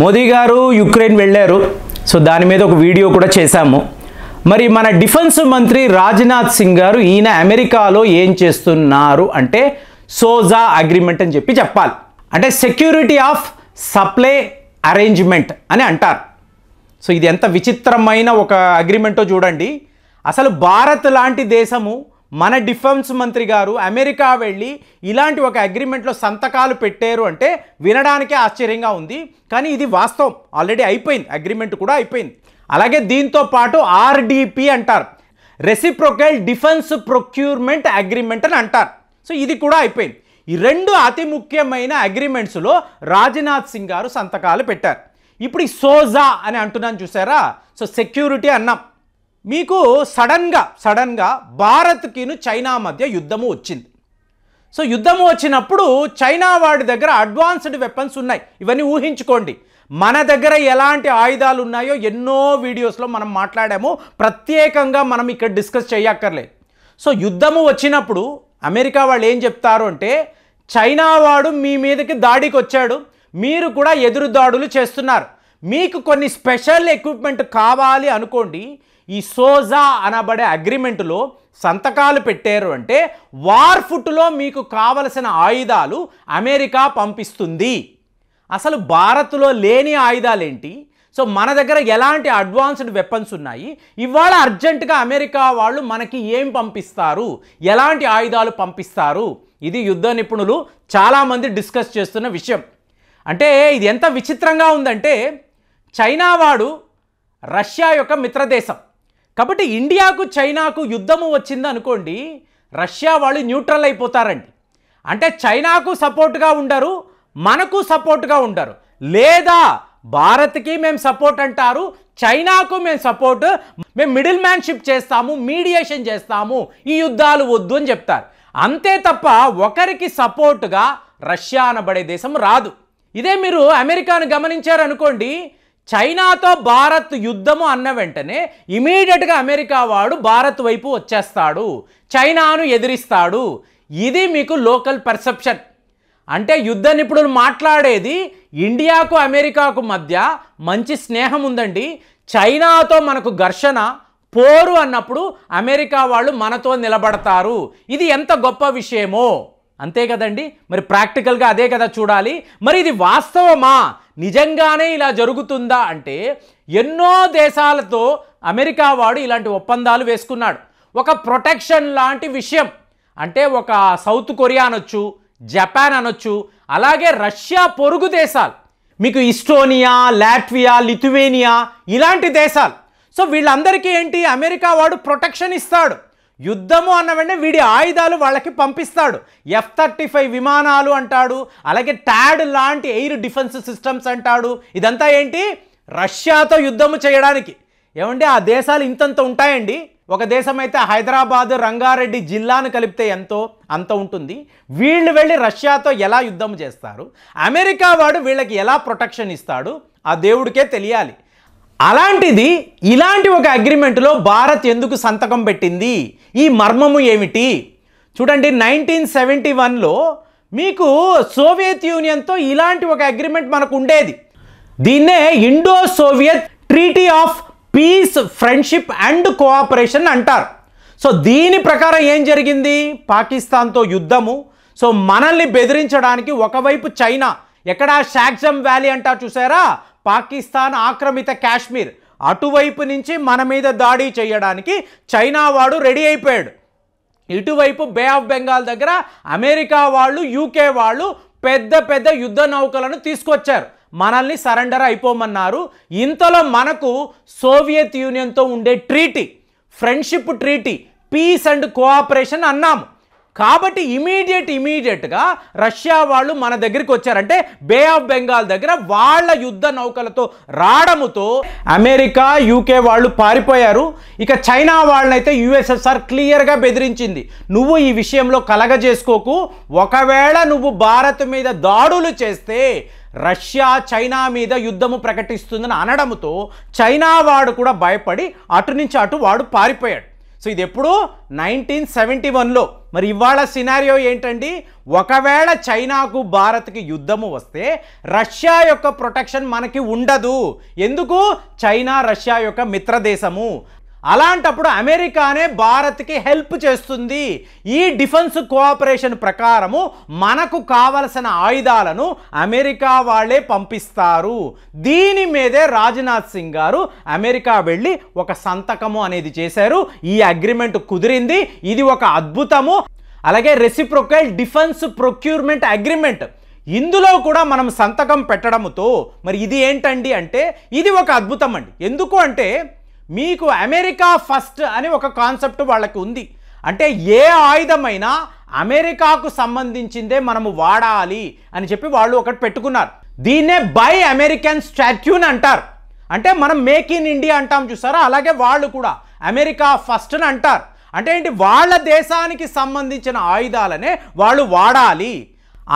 మోదీ గారు యుక్రెయిన్ వెళ్ళారు సో దాని మీద ఒక వీడియో కూడా చేశాము మరి మన డిఫెన్స్ మంత్రి రాజ్నాథ్ సింగ్ గారు ఈయన అమెరికాలో ఏం చేస్తున్నారు అంటే సోజా అగ్రిమెంట్ అని చెప్పి చెప్పాలి అంటే సెక్యూరిటీ ఆఫ్ సప్లై అరేంజ్మెంట్ అని అంటారు సో ఇది ఎంత విచిత్రమైన ఒక అగ్రిమెంటో చూడండి అసలు భారత్ లాంటి దేశము మన డిఫెన్స్ మంత్రి గారు అమెరికా వెళ్ళి ఇలాంటి ఒక అగ్రిమెంట్లో సంతకాలు పెట్టారు అంటే వినడానికే ఆశ్చర్యంగా ఉంది కానీ ఇది వాస్తవం ఆల్రెడీ అయిపోయింది అగ్రిమెంట్ కూడా అయిపోయింది అలాగే దీంతో పాటు ఆర్డిపి అంటారు రెసిప్రోకల్ డిఫెన్స్ ప్రొక్యూర్మెంట్ అగ్రిమెంట్ అని అంటారు సో ఇది కూడా అయిపోయింది ఈ రెండు అతి ముఖ్యమైన అగ్రిమెంట్స్లో రాజ్నాథ్ సింగ్ గారు సంతకాలు పెట్టారు ఇప్పుడు ఈ సోజా అని అంటున్నాను చూసారా సో సెక్యూరిటీ అన్నాం మీకు సడన్గా సడన్గా భారత్కిను చైనా మధ్య యుద్ధము వచ్చింది సో యుద్ధము వచ్చినప్పుడు చైనా వాడి దగ్గర అడ్వాన్స్డ్ వెపన్స్ ఉన్నాయి ఇవన్నీ ఊహించుకోండి మన దగ్గర ఎలాంటి ఆయుధాలు ఉన్నాయో ఎన్నో వీడియోస్లో మనం మాట్లాడాము ప్రత్యేకంగా మనం ఇక్కడ డిస్కస్ చేయక్కర్లేదు సో యుద్ధము వచ్చినప్పుడు అమెరికా వాళ్ళు ఏం చెప్తారు అంటే చైనా వాడు మీ మీదకి దాడికి వచ్చాడు మీరు కూడా ఎదురు దాడులు చేస్తున్నారు మీకు కొన్ని స్పెషల్ ఎక్విప్మెంట్ కావాలి అనుకోండి ఈ సోజా అనబడే అగ్రిమెంటులో సంతకాలు పెట్టారు అంటే వార్ ఫుట్లో మీకు కావలసిన ఆయుధాలు అమెరికా పంపిస్తుంది అసలు భారత్లో లేని ఆయుధాలేంటి సో మన దగ్గర ఎలాంటి అడ్వాన్స్డ్ వెపన్స్ ఉన్నాయి ఇవాళ అర్జెంటుగా అమెరికా వాళ్ళు మనకి ఏం పంపిస్తారు ఎలాంటి ఆయుధాలు పంపిస్తారు ఇది యుద్ధ నిపుణులు చాలామంది డిస్కస్ చేస్తున్న విషయం అంటే ఇది ఎంత విచిత్రంగా ఉందంటే చైనా వాడు రష్యా యొక్క మిత్రదేశం కాబట్టి ఇండియాకు చైనాకు యుద్ధము వచ్చింది అనుకోండి రష్యా వాళ్ళు న్యూట్రల్ అయిపోతారండి అంటే చైనాకు సపోర్ట్గా ఉండరు మనకు సపోర్ట్గా ఉండరు లేదా భారత్కి మేము సపోర్ట్ అంటారు చైనాకు మేము సపోర్ట్ మేము మిడిల్ మ్యాన్షిప్ చేస్తాము మీడియేషన్ చేస్తాము ఈ యుద్ధాలు వద్దు అని చెప్తారు అంతే తప్ప ఒకరికి సపోర్ట్గా రష్యా అనబడే దేశం రాదు ఇదే మీరు అమెరికాను గమనించారనుకోండి చైనాతో భారత్ యుద్ధము అన్న వెంటనే ఇమీడియట్గా అమెరికా వాడు భారత్ వైపు వచ్చేస్తాడు చైనాను ఎదిరిస్తాడు ఇది మీకు లోకల్ పర్సెప్షన్ అంటే యుద్ధ నిపుణులు మాట్లాడేది ఇండియాకు అమెరికాకు మధ్య మంచి స్నేహం ఉందండి చైనాతో మనకు ఘర్షణ పోరు అన్నప్పుడు అమెరికా వాళ్ళు మనతో నిలబడతారు ఇది ఎంత గొప్ప విషయమో అంతే కదండి మరి ప్రాక్టికల్గా అదే కదా చూడాలి మరి ఇది వాస్తవమా నిజంగానే ఇలా జరుగుతుందా అంటే ఎన్నో దేశాలతో అమెరికా వాడు ఇలాంటి ఒప్పందాలు వేసుకున్నాడు ఒక ప్రొటెక్షన్ లాంటి విషయం అంటే ఒక సౌత్ కొరియా అనొచ్చు జపాన్ అనొచ్చు అలాగే రష్యా పొరుగు దేశాలు మీకు ఇస్టోనియా లాట్వియా లిథువేనియా ఇలాంటి దేశాలు సో వీళ్ళందరికీ ఏంటి అమెరికా వాడు ప్రొటెక్షన్ ఇస్తాడు యుద్ధము అన్న వెంటనే వీడి ఆయుధాలు వాళ్ళకి పంపిస్తాడు ఎఫ్ థర్టీ ఫైవ్ విమానాలు అంటాడు అలాగే ట్యాడ్ లాంటి ఎయిర్ డిఫెన్స్ సిస్టమ్స్ అంటాడు ఇదంతా ఏంటి రష్యాతో యుద్ధము చేయడానికి ఏమంటే ఆ దేశాలు ఇంతంత ఉంటాయండి ఒక దేశం అయితే హైదరాబాద్ రంగారెడ్డి జిల్లాను కలిపితే ఎంతో అంత ఉంటుంది వీళ్ళు వెళ్ళి రష్యాతో ఎలా యుద్ధం చేస్తారు అమెరికా వాడు వీళ్ళకి ఎలా ప్రొటెక్షన్ ఇస్తాడు ఆ దేవుడికే తెలియాలి అలాంటిది ఇలాంటి ఒక అగ్రిమెంట్లో భారత్ ఎందుకు సంతకం పెట్టింది ఈ మర్మము ఏమిటి చూడండి నైన్టీన్ సెవెంటీ వన్లో మీకు సోవియత్ యూనియన్తో ఇలాంటి ఒక అగ్రిమెంట్ మనకు ఉండేది దీన్నే Indo Soviet treaty of peace friendship and cooperation అంటారు సో దీని ప్రకారం ఏం జరిగింది పాకిస్తాన్తో యుద్ధము సో మనల్ని బెదిరించడానికి ఒకవైపు చైనా ఎక్కడ షాక్జమ్ వ్యాలీ అంటారు చూసారా పాకిస్తాన్ ఆక్రమిత కాశ్మీర్ అటువైపు నుంచి మన మీద దాడి చేయడానికి చైనా వాడు రెడీ అయిపోయాడు ఇటువైపు బే ఆఫ్ బెంగాల్ దగ్గర అమెరికా వాళ్ళు యూకే వాళ్ళు పెద్ద పెద్ద యుద్ధ నౌకలను తీసుకొచ్చారు మనల్ని సరెండర్ అయిపోమన్నారు ఇంతలో మనకు సోవియత్ యూనియన్తో ఉండే treaty friendship treaty peace and cooperation అన్నాము కాబట్టి ఇమీడియట్ ఇమీడియట్గా రష్యా వాళ్ళు మన దగ్గరికి వచ్చారంటే బే ఆఫ్ బెంగాల్ దగ్గర వాళ్ళ యుద్ధ నౌకలతో రావడముతో అమెరికా యూకే వాళ్ళు పారిపోయారు ఇక చైనా వాళ్ళనైతే యుఎస్ఎస్ఆర్ క్లియర్గా బెదిరించింది నువ్వు ఈ విషయంలో కలగజేసుకోకు ఒకవేళ నువ్వు భారత్ మీద దాడులు చేస్తే రష్యా చైనా మీద యుద్ధము ప్రకటిస్తుందని అనడంతో చైనా వాడు కూడా భయపడి అటు నుంచి అటు వాడు పారిపోయాడు సో ఇది ఎప్పుడు నైన్టీన్ సెవెంటీ వన్లో మరి ఇవాళ సినారియో ఏంటండి ఒకవేళ చైనాకు భారత్కి యుద్ధము వస్తే రష్యా యొక్క ప్రొటెక్షన్ మనకి ఉండదు ఎందుకు చైనా రష్యా యొక్క మిత్రదేశము అలాంటప్పుడు అమెరికానే భారత్కి హెల్ప్ చేస్తుంది ఈ డిఫెన్స్ కోఆపరేషన్ ప్రకారము మనకు కావలసిన ఆయుధాలను అమెరికా వాళ్ళే పంపిస్తారు దీని మీదే రాజ్నాథ్ సింగ్ గారు అమెరికా వెళ్ళి ఒక సంతకము అనేది చేశారు ఈ అగ్రిమెంట్ కుదిరింది ఇది ఒక అద్భుతము అలాగే రెసిప్రొకైల్ డిఫెన్స్ ప్రొక్యూర్మెంట్ అగ్రిమెంట్ ఇందులో కూడా మనం సంతకం పెట్టడంతో మరి ఇది ఏంటండి అంటే ఇది ఒక అద్భుతం అండి ఎందుకు అంటే మీకు అమెరికా ఫస్ట్ అని ఒక కాన్సెప్ట్ వాళ్ళకి ఉంది అంటే ఏ ఆయుధమైనా అమెరికాకు సంబంధించిందే మనము వాడాలి అని చెప్పి వాళ్ళు ఒకటి పెట్టుకున్నారు దీన్నే బై అమెరికన్ స్టాట్యూన్ అంటారు అంటే మనం మేక్ ఇన్ ఇండియా అంటాం చూసారా అలాగే వాళ్ళు కూడా అమెరికా ఫస్ట్ అని అంటారు అంటే ఏంటి వాళ్ళ దేశానికి సంబంధించిన ఆయుధాలనే వాళ్ళు వాడాలి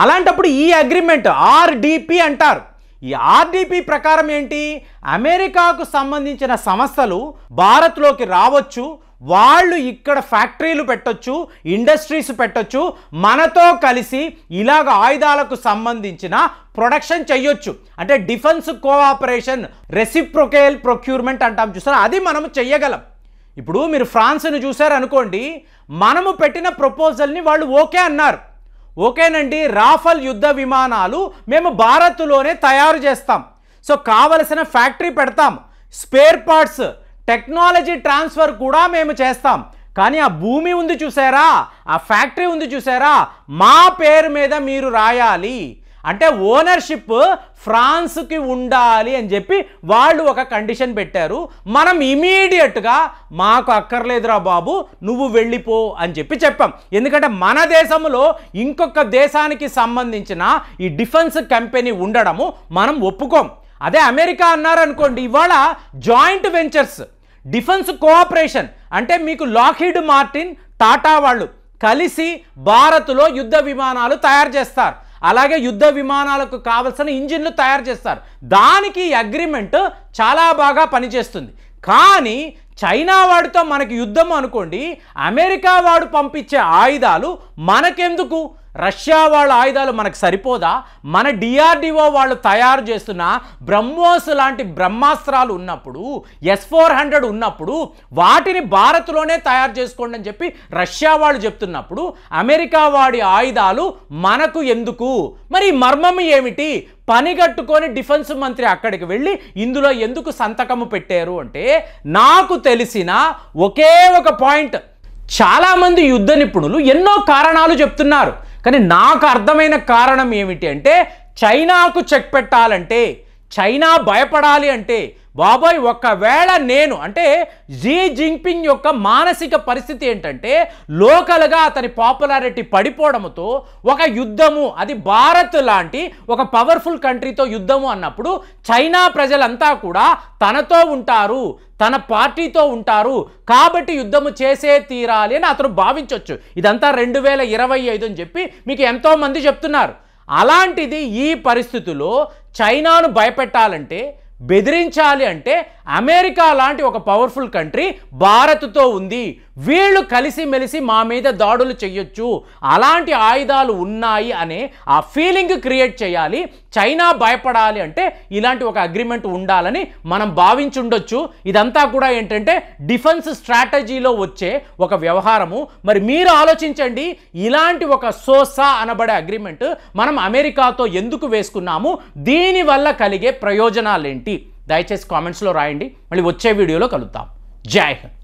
అలాంటప్పుడు ఈ అగ్రిమెంట్ ఆర్డిపి అంటారు ఈ ఆర్డీపీ ప్రకారం ఏంటి అమెరికాకు సంబంధించిన సంస్థలు భారత్లోకి రావచ్చు వాళ్ళు ఇక్కడ ఫ్యాక్టరీలు పెట్టొచ్చు ఇండస్ట్రీస్ పెట్టొచ్చు మనతో కలిసి ఇలాగ ఆయుధాలకు సంబంధించిన ప్రొడక్షన్ చేయొచ్చు అంటే డిఫెన్స్ కోఆపరేషన్ రెసిప్రొకేల్ ప్రొక్యూర్మెంట్ అంటాం చూసారా అది మనము చెయ్యగలం ఇప్పుడు మీరు ఫ్రాన్స్ను చూశారనుకోండి మనము పెట్టిన ప్రపోజల్ని వాళ్ళు ఓకే అన్నారు ఓకేనండి రాఫల్ యుద్ధ విమానాలు మేము భారత్లోనే తయారు చేస్తాం సో కావలసిన ఫ్యాక్టరీ పెడతాం స్పేర్ పార్ట్స్ టెక్నాలజీ ట్రాన్స్ఫర్ కూడా మేము చేస్తాం కానీ ఆ భూమి ఉంది చూసారా ఆ ఫ్యాక్టరీ ఉంది చూసారా మా పేరు మీద మీరు రాయాలి అంటే ఓనర్షిప్ ఫ్రాన్స్కి ఉండాలి అని చెప్పి వాళ్ళు ఒక కండిషన్ పెట్టారు మనం ఇమీడియట్గా మాకు అక్కర్లేదురా బాబు నువ్వు వెళ్ళిపో అని చెప్పి చెప్పాం ఎందుకంటే మన దేశంలో ఇంకొక దేశానికి సంబంధించిన ఈ డిఫెన్స్ కంపెనీ ఉండడము మనం ఒప్పుకోం అదే అమెరికా అన్నారనుకోండి ఇవాళ జాయింట్ వెంచర్స్ డిఫెన్స్ కోఆపరేషన్ అంటే మీకు లాకీడ్ మార్టిన్ టాటా వాళ్ళు కలిసి భారత్లో యుద్ధ విమానాలు తయారు చేస్తారు అలాగే యుద్ధ విమానాలకు కావలసిన ఇంజిన్లు తయారు చేస్తారు దానికి అగ్రిమెంట్ చాలా బాగా పనిచేస్తుంది కానీ చైనా వాడితో మనకి యుద్ధం అనుకోండి అమెరికా వాడు పంపించే ఆయుధాలు మనకెందుకు రష్యా వాళ్ళ ఆయుధాలు మనకు సరిపోదా మన డిఆర్డిఓ వాళ్ళు తయారు చేస్తున్న బ్రహ్మోస్ లాంటి బ్రహ్మాస్త్రాలు ఉన్నప్పుడు ఎస్ ఫోర్ హండ్రెడ్ ఉన్నప్పుడు వాటిని భారత్లోనే తయారు చేసుకోండి అని చెప్పి రష్యా వాళ్ళు చెప్తున్నప్పుడు అమెరికా వాడి ఆయుధాలు మనకు ఎందుకు మరి మర్మం ఏమిటి పని కట్టుకొని డిఫెన్స్ మంత్రి అక్కడికి వెళ్ళి ఇందులో ఎందుకు సంతకము పెట్టారు అంటే నాకు తెలిసిన ఒకే ఒక పాయింట్ చాలామంది యుద్ధ నిపుణులు ఎన్నో కారణాలు చెప్తున్నారు కానీ నాకు అర్థమైన కారణం ఏమిటి అంటే చైనాకు చెక్ పెట్టాలంటే చైనా భయపడాలి అంటే బాబాయ్ ఒకవేళ నేను అంటే జీ జింగ్పింగ్ యొక్క మానసిక పరిస్థితి ఏంటంటే లోకల్గా అతని పాపులారిటీ పడిపోవడంతో ఒక యుద్ధము అది భారత్ లాంటి ఒక పవర్ఫుల్ కంట్రీతో యుద్ధము అన్నప్పుడు చైనా ప్రజలంతా కూడా తనతో ఉంటారు తన పార్టీతో ఉంటారు కాబట్టి యుద్ధము చేసే తీరాలి అని అతను భావించవచ్చు ఇదంతా రెండు వేల ఇరవై ఐదు అని చెప్పి మీకు ఎంతోమంది చెప్తున్నారు అలాంటిది ఈ పరిస్థితుల్లో చైనాను భయపెట్టాలంటే బెదిరించాలి అంటే అమెరికా లాంటి ఒక పవర్ఫుల్ కంట్రీ భారత్తో ఉంది వీళ్ళు కలిసిమెలిసి మా మీద దాడులు చేయొచ్చు అలాంటి ఆయుధాలు ఉన్నాయి అనే ఆ ఫీలింగ్ క్రియేట్ చేయాలి చైనా భయపడాలి అంటే ఇలాంటి ఒక అగ్రిమెంట్ ఉండాలని మనం భావించుండొచ్చు ఇదంతా కూడా ఏంటంటే డిఫెన్స్ స్ట్రాటజీలో వచ్చే ఒక వ్యవహారము మరి మీరు ఆలోచించండి ఇలాంటి ఒక సోసా అనబడే అగ్రిమెంట్ మనం అమెరికాతో ఎందుకు వేసుకున్నాము దీనివల్ల కలిగే ప్రయోజనాలేంటి దయచేసి కామెంట్స్లో రాయండి మళ్ళీ వచ్చే వీడియోలో కలుద్దాం జై హింద్